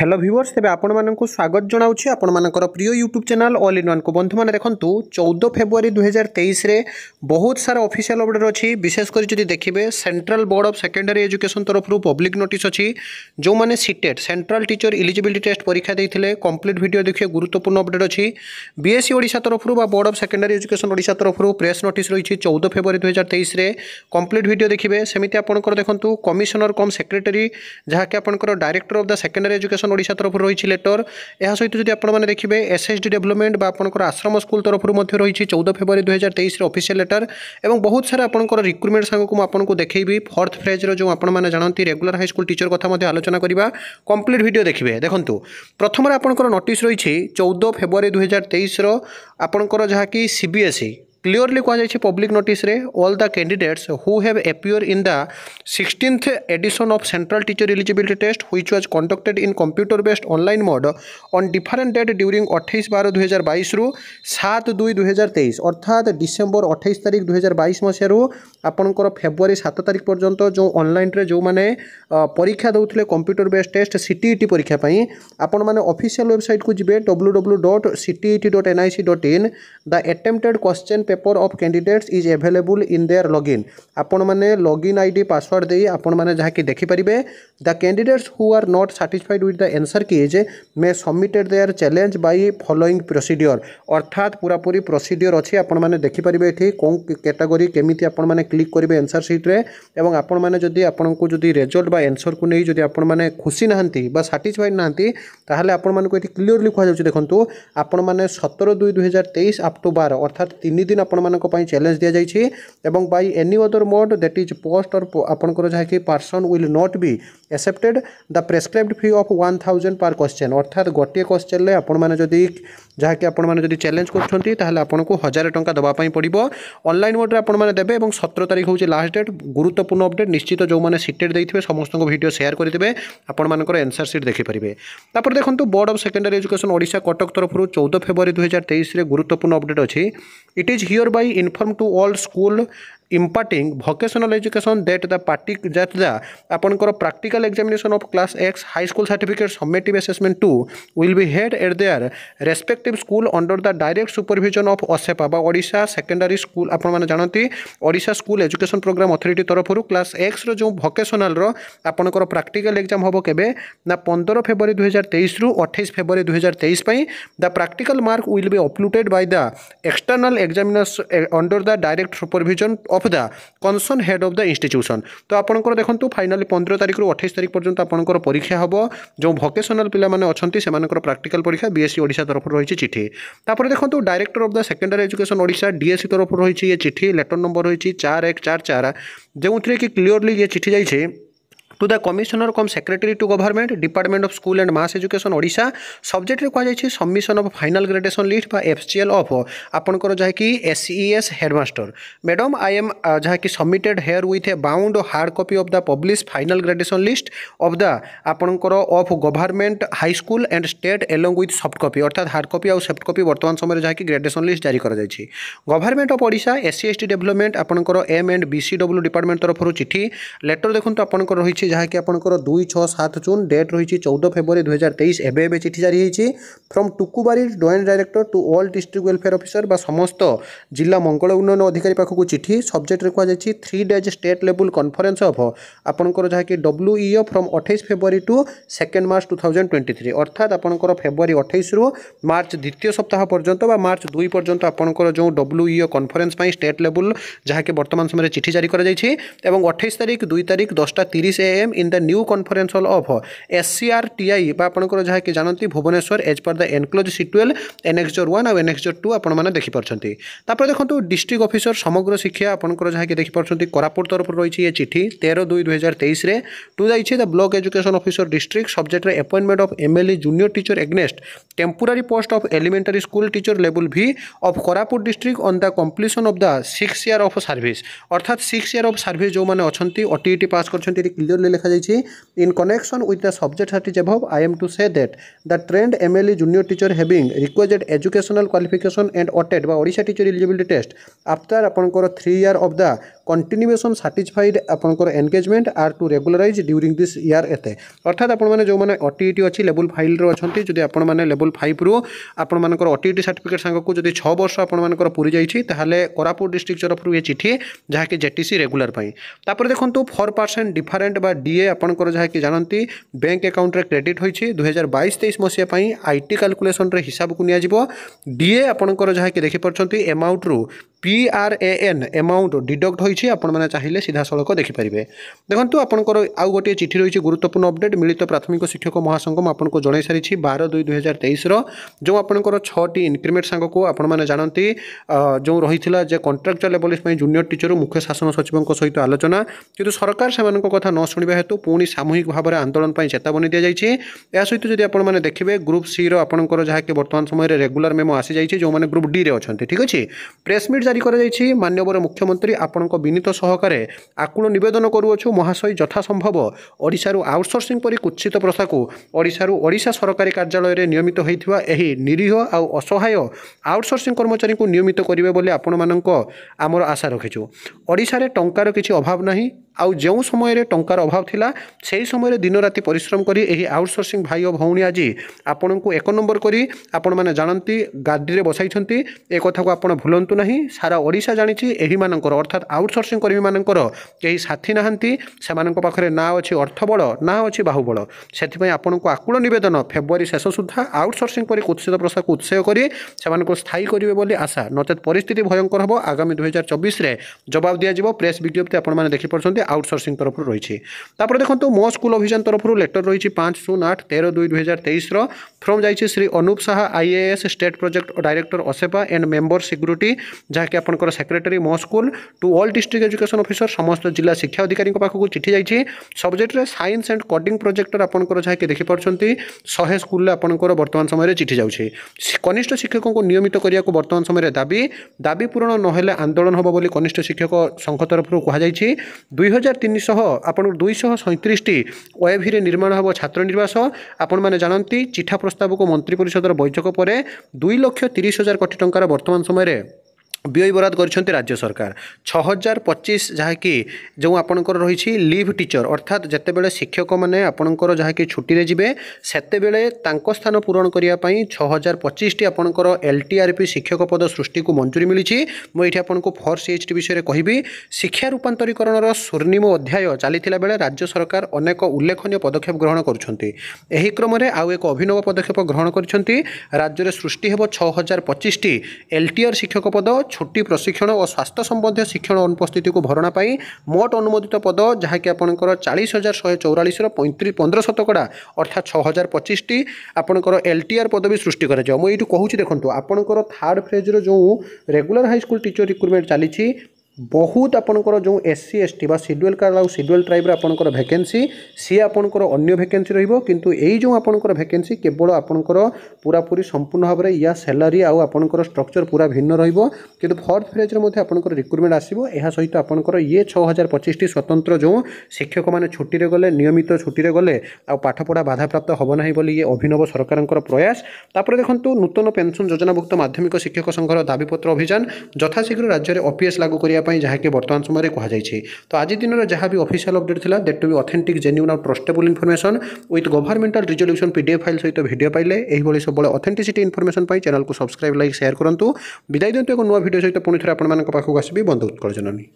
hello viewers তেমন আপনার স্বাগত জনাওছি আপনার প্রিয় YouTube channel all in one বন্ধু মানে দেখুন চৌদ ফেব্রুয়ারি দুই হাজার তেইশে বহুত সারা অফিসিয়াল অপডেট অছি বিশেষ করে যদি দেখবে central board of secondary education তরফর পব্লিক নোটিস অছি যে CTET central teacher eligibility test পরীক্ষা দিয়ে কমপ্লিট ভিডিও দেখে গুরুত্বপূর্ণ অপডেট অছি বিএসসি ওড়শা তরফর বা board of secondary education Odisha তরফর প্রেস নোটিস রয়েছে চৌদ ফেব্রুয়ারি দুই হাজার তেইশে কমপ্লিট ভিডিও দেখবে সেমিতি আপনার দেখুন কমিশনর কম সেক্রেটারি যাকে আপনার director of the secondary education foundation Odisha তরফর রয়েছে লেটর এর সহিত যদি আপনার দেখবে এসএসডি ডেভেলপমেন্ট বা আপনার আশ্রম স্কুল তরফর রয়েছে চৌদ ফেব্রুয়ারি দুই হাজার তেইশের অফিসিয়াল লেটর এবং বহুত সারা আপনার রিক্রুটমেন্ট সাংকু আপনার দেখবি ফর্থ ফেজ্র যে আপনার জাঁতি রেগুলার হাইস্কুল টিচর কথা আলোচনা করা কমপ্লিট ভিডিও দেখবে দেখুন প্রথমে আপনার নোটিস রয়েছে চৌদ ফেব্রুয়ারি দুই হাজার তেইশর আপনার যা কি সিবিএসই ક્લિયરલી કુહાઈ પબ્લિક નોટિસ્રે all the candidates who have appear in the sixteenth edition of central teacher eligibility test which was conducted in computer based online mode on different date during অঠাইশ বার দুই হাজার বাইশ রু সাত দুই দুই হাজার তেইশ অর্থাৎ ডিসেম্বর অঠাইশ তারিখ দুই হাজার বাইশ মশার আপনার ফেব্রুয়ারি সাত তারিখ পর্যন্ত যে অনলাইনরে যে পরীক্ষা দেউলে কম্পুটর বেস টেস্ট সিটিইটি পরীক্ষা পাই আপন মানে অফিসিয়াল ওয়েবসাইট কু যাবে W W dot CTET dot NIC dot in the attempted question paper paper of candidates is available in their login ଆପଣମାନେ ଲଗ୍ଇନ୍ ଆଇ ଡି ପାସୱାର୍ଡ଼ ଦେଇ ଆପଣମାନେ ଯାହାକି ଦେଖିପାରିବେ the candidates who are not satisfied with the answer keys may submitted their challenge by following procedure ଅର୍ଥାତ୍ ପୁରାପୁରି procedure ଅଛି ଆପଣମାନେ ଦେଖିପାରିବେ ଏଠି କେଉଁ କ୍ୟାଟାଗୋରୀ କେମିତି ଆପଣମାନେ କ୍ଲିକ୍ କରିବେ ଏନ୍ସର୍ ସିଟ୍ରେ ଏବଂ ଆପଣମାନେ ଯଦି ଆପଣଙ୍କୁ ଯଦି ରେଜଲ୍ଟ ବା ଏନ୍ସର୍କୁ ନେଇ ଯଦି ଆପଣମାନେ ଖୁସି ନାହାନ୍ତି ବା ସାଟିସ୍ଫାଇଡ଼୍ ନାହାନ୍ତି ତାହେଲେ ଆପଣମାନଙ୍କୁ ଏଠି କ୍ଲିଅରଲି କୁହାଯାଉଛି ଦେଖନ୍ତୁ ଆପଣମାନେ ସତର ଦୁଇ ଦୁଇହଜାର ତେଇଶ ଆପ୍ ଟୁ ବାର ଅର୍ଥାତ୍ ତିନି ଦିନ ଆପଣମାନଙ୍କ ପାଇଁ ଚ୍ୟାଲେଞ୍ଜ ଦିଆଯାଇଛି ଏବଂ by any other mode that is post or ଆପଣଙ୍କର ଯାହାକି person will not be accepted the prescribed fee of one thousand per question ଅର୍ଥାତ୍ ଗୋଟିଏ କ୍ୱେଶ୍ଚନ୍ରେ ଆପଣମାନେ ଯଦି ଯାହାକି ଆପଣମାନେ ଯଦି ଚ୍ୟାଲେଞ୍ଜ କରୁଛନ୍ତି ତାହେଲେ ଆପଣଙ୍କୁ ହଜାରେ ଟଙ୍କା ଦେବା ପାଇଁ ପଡ଼ିବ ଅନଲାଇନ୍ ମୋଡ଼ରେ ଆପଣମାନେ ଦେବେ ଏବଂ ସତର ତାରିଖ ହେଉଛି ଲାଷ୍ଟ ଡେଟ୍ ଗୁରୁତ୍ୱପୂର୍ଣ୍ଣ ଅପଡ଼େଟ୍ ନିଶ୍ଚିତ ଯେଉଁମାନେ ସିଟେଡ଼ ଦେଇଥିବେ ସମସ୍ତଙ୍କ ଭିଡ଼ିଓ ସେୟାର କରିଦେବେ ଆପଣମାନଙ୍କର ଏନ୍ସର୍ ସିଟ୍ ଦେଖିପାରିବେ ତାପରେ ଦେଖନ୍ତୁ board of secondary education Odisha Cuttack ତରଫରୁ ଚଉଦ ଫେବୃଆରୀ ଦୁଇହଜାର ତେଇଶରେ ଗୁରୁତ୍ୱପୂର୍ଣ୍ଣ ଅପଡ଼େଟ୍ ଅଛି It is hereby informed to all school imparting vocational education that the partic that the ଆପଣଙ୍କର practical examination of class x high school certificate summative assessment 2 will be held at their respective school under the direct supervision of OSEPA ବା Odisha secondary school ଆପଣମାନେ ଜାଣନ୍ତି Odisha school education program authority ତରଫରୁ class x ର ଯେଉଁ vocationalର ଆପଣଙ୍କର practical exam ହେବ କେବେ ନା 15 ଫେବୃଆରୀ 2023 ରୁ 28 ଫେବୃଆରୀ 2023 ପାଇଁ the practical mark will be uploaded by the external examiners under the direct supervision of the concern head of the institution ତ ଆପଣଙ୍କର ଦେଖନ୍ତୁ ଫାଇନାଲି ପନ୍ଦର ତାରିଖରୁ ଅଠେଇଶ ତାରିଖ ପର୍ଯ୍ୟନ୍ତ ଆପଣଙ୍କର ପରୀକ୍ଷା ହେବ ଯେଉଁ ଭୋକେସନାଲ୍ ପିଲାମାନେ ଅଛନ୍ତି ସେମାନଙ୍କର ପ୍ରାକ୍ଟିକାଲ୍ ପରୀକ୍ଷା ବିଏସ୍ସି ଓଡ଼ିଶା ତରଫରୁ ରହିଛି ଚିଠି ତାପରେ ଦେଖନ୍ତୁ director of the secondary education Odisha DSC ତରଫରୁ ରହିଛି ଏ ଚିଠି ଲେଟର ନମ୍ବର ରହିଛି ଚାର ଏକ ଚାର ଚାର ଯେଉଁଥିରେ କି କ୍ଲିଅରଲି ଇଏ ଚିଠି ଯାଇଛି to the commissioner cum secretary to government department of school and mass education Odisha ସବଜେକ୍ଟରେ କୁହାଯାଇଛି submission of final gradation list ବା ଏଫ୍ ସି ଏଲ୍ ଅଫ୍ ଆପଣଙ୍କର ଯାହାକି S C S headmaster madam I M ଯାହାକି submitted here with a bound hard copy of the publish final gradation list of the ଆପଣଙ୍କର of government high school and state along with soft copy ଅର୍ଥାତ୍ hard copy ଆଉ soft copy ବର୍ତ୍ତମାନ ସମୟରେ ଯାହାକି gradation list ଜାରି କରାଯାଇଛି government of Odisha S C S T development ଆପଣଙ୍କର M and B C W department ତରଫରୁ ଚିଠି ଲେଟର ଦେଖନ୍ତୁ ଆପଣଙ୍କର ରହିଛି রয়েছে যাকি আপনার দুই ছ সাত জুন ডেট রয়েছে চৌদ ফেব্রুয়ারি দুই হাজার তেইশ এবে এবে চিঠি জারি হয়েছে ফ্রম টুকুবারি joint director to all district welfare officer বা সমস্ত জেলা মঙ্গল উন্নয়ন অধিকারী পাখক চিঠি সবজেক্টরে কুযাই three days state level conference of আপনার যাকি ডব্লুইও ফ্রম অঠেইশ February to second March two thousand twenty three অর্থাৎ আপনার ফেব্রুয়ারি অঠেইশ রু মার্চ দ্বিতীয় সপ্তাহ পর্যন্ত বা মার্চ দুই পর্যন্ত আপনার যে ডব্লুইও কনফরেন্স পাই স্টেট লেভেল যাকে বর্তমান সময় চিঠি জারি করা যাই এবং অঠেইশ তারিখ দুই তারিখ দশটা তিরিশ এ am in the new conference hall of SCRTI বা আপনার যা কি জাঁতি ভুবনেশ্বর এজ পর দ এনক্লোজ সিটুয়েল এনএক্সজোর ওয়ান আউ এনএক্সজোর টু আপনার দেখিপারছেন তাপরে দেখুন ডিস্ট্রিক্ট অফিসর সমগ্র শিক্ষা আপনার যা কি দেখিপারছেন কোরাপুট তরফ রয়েছে এ চিঠি তের দুই দুই হাজার তেইশে টু যাইছে the block education officer district সবজেক্টরে appointment of MLA junior teacher against temporary post of elementary school teacher level V of Koraput district on the completion of the six year of service অর্থাৎ six year of service যে অনেক OTET pass করছেন clearly ବୋଲି ଲେଖାଯାଇଛି in connection with the subject cited is above I am to say that the trained M L E junior teacher having ରିକ୍ୱେଜେଡ୍ educational qualification and OTET ବା Odisha teacher eligibility test after ଆପଣଙ୍କର three year of the continuation satisfied আপনার engagement are to regularize during this year এতে অর্থাৎ আপনার যে অটিইটি অছি level ফাইভ্রে অনেক যদি আপনার লেভেল ফাইভ্রু আপনার অটিইটি সার্টিফিকেট সাংকু যদি ছ বর্ষ আপনার পুরী যাই তাহলে কোরাপুট ডিস্ট্রিক্ট তরফর ইয়ে চিঠি যা কি জেটিসি রেগুলার পাই তাপরে দেখুন ফোর পারসেন্ট ডিফারেন্ট বা ডিএ আপনার যা কি জাঁতি ব্যাঙ্ক আকাউন্টে ক্রেডিট হয়েছে দুই হাজার বাইশ তেইশ মশিয়া আইটি ক্যালকুলেসনরে হিসাবকু নিয়ে ডিএ আপনার যা কি দেখিপার এমাউন্ট্রু পিআরএএন এମାউଣ୍ଟ ଡିଡକ୍ଟ ହୋଇଛି ଆପଣମାନେ ଚାହିଁଲେ ସିଧାସଳଖ ଦେଖିପାରିବେ ଦେଖନ୍ତୁ ଆପଣଙ୍କର ଆଉ ଗୋଟିଏ ଚିଠି ରହିଛି ଗୁରୁତ୍ୱପୂର୍ଣ୍ଣ ଅପଡେଟ୍ ମିଳିତ ପ୍ରାଥମିକ ଶିକ୍ଷକ ମହାସଂଘ ଆପଣଙ୍କୁ ଜଣାଇ ସାରିଛି ବାର ଦୁଇ ଦୁଇହଜାର ତେଇଶର ଯେଉଁ ଆପଣଙ୍କର ଛଅଟି ଇନକ୍ରିମେଣ୍ଟ ସାଙ୍ଗକୁ ଆପଣମାନେ ଜାଣନ୍ତି ଯେଉଁ ରହିଥିଲା ଯେ କଣ୍ଟ୍ରାକ୍ଚୁଆଲ ଆବଲିସ୍ ପାଇଁ ଜୁନିୟର ଟିଚର ମୁଖ୍ୟ ଶାସନ ସଚିବଙ୍କ ସହିତ ଆଲୋଚନା କିନ୍ତୁ ସରକାର ସେମାନଙ୍କ କଥା ନ ଶୁଣିବା ହେତୁ ପୁଣି ସାମୂହିକ ଭାବରେ ଆନ୍ଦୋଳନ ପାଇଁ ଚେତାବନୀ ଦିଆଯାଇଛି ଏହା ସହିତ ଯଦି ଆପଣମାନେ ଦେଖିବେ ଗ୍ରୁପ୍ ସିର ଆପଣଙ୍କର ଯାହାକି ବର୍ତ୍ତମାନ ସମୟରେ ରେଗୁଲାର ମେମୋ ଆସିଯାଇଛି ଯେଉଁମାନେ ଗ୍ରୁପ୍ ଡିରେ ଅଛନ୍ତି ଠିକ୍ ଅଛି ପ୍ରେସ୍ ମିଟ୍ জারি করাযাইছি মাননীয় মুখ্যমন্ত্রী আপনার বিনীত সহকারে আকুল নিবেদন করুছু মহাশয় যথাসম্ভব ওড়শার আউটসোর্সিং পরি কুৎসিত প্রথাকু ওড়শার ওড়শা সরকারি কার্যালয়ের নিয়মিত হয়েছে এই নিরীহ আসহায় আউটসোর্সিং কর্মচারী নিয়মিত করবে বলে আপনার আমার আশা রখিছু ওড়শার টঙ্কার কিছু অভাব না ଆଉ ଯେଉଁ ସମୟରେ ଟଙ୍କାର ଅଭାବ ଥିଲା ସେହି ସମୟରେ ଦିନରାତି ପରିଶ୍ରମ କରି ଏହି ଆଉଟସୋର୍ସିଂ ଭାଇ ଓ ଭଉଣୀ ଆଜି ଆପଣଙ୍କୁ ଏକ ନମ୍ବର କରି ଆପଣମାନେ ଜାଣନ୍ତି ଗାଦିରେ ବସାଇଛନ୍ତି ଏ କଥାକୁ ଆପଣ ଭୁଲନ୍ତୁ ନାହିଁ ସାରା ଓଡ଼ିଶା ଜାଣିଛି ଏହିମାନଙ୍କର ଅର୍ଥାତ୍ ଆଉଟସୋର୍ସିଂ କର୍ମୀମାନଙ୍କର କେହି ସାଥୀ ନାହାନ୍ତି ସେମାନଙ୍କ ପାଖରେ ନାଁ ଅଛି ଅର୍ଥବଳ ନାଁ ଅଛି ବାହୁବଳ ସେଥିପାଇଁ ଆପଣଙ୍କୁ ଆକୁଳ ନିବେଦନ ଫେବୃଆରୀ ଶେଷ ସୁଦ୍ଧା ଆଉଟସୋର୍ସିଂ କରି କୁତ୍ସିତ ପ୍ରସାକୁ ଉତ୍ସେୟ କରି ସେମାନଙ୍କୁ ସ୍ଥାୟୀ କରିବେ ବୋଲି ଆଶା ନଚେତ୍ ପରିସ୍ଥିତି ଭୟଙ୍କର ହେବ ଆଗାମୀ ଦୁଇହଜାର ଚବିଶରେ ଜବାବ ଦିଆଯିବ ପ୍ରେସ୍ ବିଜ୍ଞପ୍ତି ଆପଣମାନେ ଦେଖିପାରୁଛନ୍ତି আউটসোর্সিং তরফর রয়েছে তাপরে দেখুন মো স্কুল অভিযান তরফর লেটর রয়েছে পাঁচ শূন্য আট তের দুই দুই হাজার তেইশর ফ্রম যাইছে Shri Anup Saha IAS state project director OSEPA and member security যাকে আপনার সেক্রেটারি মো school to all district education officer সমস্ত জেলা শিক্ষা অধিকারী পাখু চিঠি যাইছে সবজেক্টরে সাইন্স এন্ড কোডিং প্রোজেক্টর আপনার যাকে দেখিপার শহে স্কুলে আপনার বর্তমান সময় চিঠি যাচ্ছে কনিষ্ঠ শিক্ষক নিয়মিত করা বর্তমান সময় দাবি দাবি পূরণ নহলে আন্দোলন হব বলে কনিষ্ঠ শিক্ষক সংঘ তরফর কুহযাই দুই ଦୁଇହଜାର ତିନିଶହ ଆପଣଙ୍କୁ ଦୁଇଶହ ସଇଁତିରିଶଟି ଓଏଭିରେ ନିର୍ମାଣ ହେବ ଛାତ୍ର ନିବାସ ଆପଣମାନେ ଜାଣନ୍ତି ଚିଠା ପ୍ରସ୍ତାବକୁ ମନ୍ତ୍ରୀ ପରିଷଦର ବୈଠକ ପରେ ଦୁଇ ଲକ୍ଷ ତିରିଶ ହଜାର କୋଟି ଟଙ୍କାର ବର୍ତ୍ତମାନ ସମୟରେ ব্যয় বরাଦ করছেন রাজ্য সরকার ছহাজার পঁচিশ যাকি যে আপনার রয়েছে লিভ টিচর অর্থাৎ যেতবে শিক্ষক মানে আপনার যাকি ছুটিরে যাবে সেতবে তাঁর স্থান পূরণ করা ছহাজার পঁচিশটি আপনার এলটিআরপি শিক্ষক পদ সৃষ্টিকে মঞ্জুরি মিছে মু এটি আপনার ফোর সিএচটি বিষয়ে কহবি শিক্ষা রূপান্তরীকরণর স্বর্ণিম অধ্যায় চালি বেড়ে রাজ্য সরকার অনেক উল্লেখনীয় পদক্ষেপ গ্রহণ করছেন এই ক্রমে আউ এক অভিনব পদক্ষেপ গ্রহণ করছেন রাজ্যের সৃষ্টি হব ছহাজার পঁচিশটি এলটিআর শিক্ষক পদ ଛୁଟି ପ୍ରଶିକ୍ଷଣ ଓ ସ୍ୱାସ୍ଥ୍ୟ ସମ୍ବନ୍ଧୀୟ ଶିକ୍ଷଣ ଅନୁପସ୍ଥିତିକୁ ଭରଣା ପାଇଁ ମୋଟ ଅନୁମୋଦିତ ପଦ ଯାହାକି ଆପଣଙ୍କର ଚାଳିଶ ହଜାର ଶହେ ଚଉରାଳିଶର ପଇଁତିରିଶ ପନ୍ଦର ଶତକଡ଼ା ଅର୍ଥାତ୍ ଛଅ ହଜାର ପଚିଶଟି ଆପଣଙ୍କର ଏଲ୍ ଟି ଆର୍ ପଦବୀ ସୃଷ୍ଟି କରାଯିବ ମୁଁ ଏଇଠୁ କହୁଛି ଦେଖନ୍ତୁ ଆପଣଙ୍କର ଥାର୍ଡ଼ ଫେଜ୍ର ଯେଉଁ ରେଗୁଲାର ହାଇସ୍କୁଲ ଟିଚର ରିକ୍ରୁଟମେଣ୍ଟ ଚାଲିଛି ବହୁତ ଆପଣଙ୍କର ଯେଉଁ ଏସ୍ ସି ଏସ୍ ଟି ବା ସିଡ୍ୟୁଲ୍ କାର୍ଡ଼ ଆଉ ସିଡ୍ୟୁଲ୍ ଟ୍ରାଇବ୍ର ଆପଣଙ୍କର ଭ୍ୟାକେନ୍ସି ସିଏ ଆପଣଙ୍କର ଅନ୍ୟ ଭ୍ୟାକେନ୍ସି ରହିବ କିନ୍ତୁ ଏଇ ଯେଉଁ ଆପଣଙ୍କର ଭ୍ୟାକେନ୍ସି କେବଳ ଆପଣଙ୍କର ପୁରାପୁରି ସମ୍ପୂର୍ଣ୍ଣ ଭାବରେ ୟା ସାଲାରୀ ଆଉ ଆପଣଙ୍କର ଷ୍ଟ୍ରକ୍ଚର୍ ପୁରା ଭିନ୍ନ ରହିବ କିନ୍ତୁ ଫୋର୍ଥ ଫେଜ୍ରେ ମଧ୍ୟ ଆପଣଙ୍କର ରିକ୍ରୁଟମେଣ୍ଟ ଆସିବ ଏହା ସହିତ ଆପଣଙ୍କର ଇଏ ଛଅ ହଜାର ପଚିଶଟି ସ୍ୱତନ୍ତ୍ର ଯେଉଁ ଶିକ୍ଷକମାନେ ଛୁଟିରେ ଗଲେ ନିୟମିତ ଛୁଟିରେ ଗଲେ ଆଉ ପାଠପଢ଼ା ବାଧାପ୍ରାପ୍ତ ହେବ ନାହିଁ ବୋଲି ଇଏ ଅଭିନବ ସରକାରଙ୍କର ପ୍ରୟାସ ତାପରେ ଦେଖନ୍ତୁ ନୂତନ ପେନ୍ସନ୍ ଯୋଜନାଭୁକ୍ତ ମାଧ୍ୟମିକ ଶିକ୍ଷକ ସଂଘର ଦାବିପତ୍ର ଅଭିଯାନ ଯଥାଶୀଘ୍ର ରାଜ୍ୟରେ ଓପିଏସ୍ ଲାଗୁ କରିବା ପାଇଁ ଯାହାକି ବର୍ତ୍ତମାନ ସମୟରେ କୁହାଯାଇଛି ତ ଆଜି ଦିନର ଯାହା ବି ଅଫିସିଆଲ ଅପଡେଟ୍ ଥିଲା that to be authentic genuine ଆଉ trustable information with governmental resolution P D F file ସହିତ ଭିଡ଼ିଓ ପାଇଲେ ଏହିଭଳି ସବୁବେଳେ ଅଥେଣ୍ଟିସିଟି ଇନଫର୍ମେସନ୍ ପାଇଁ ଚ୍ୟାନେଲକୁ ସବସ୍କ୍ରାଇବ୍ ଲାଇକ୍ ସେୟାର କରନ୍ତୁ ବିଦାୟ ଦିଅନ୍ତୁ ଏକ ନୂଆ ଭିଡ଼ିଓ ସହିତ ପୁଣି ଥରେ ଆପଣମାନଙ୍କ ପାଖକୁ ଆସିବି ବନ୍ଧୁ ଉତ୍କଳ ଜନନୀ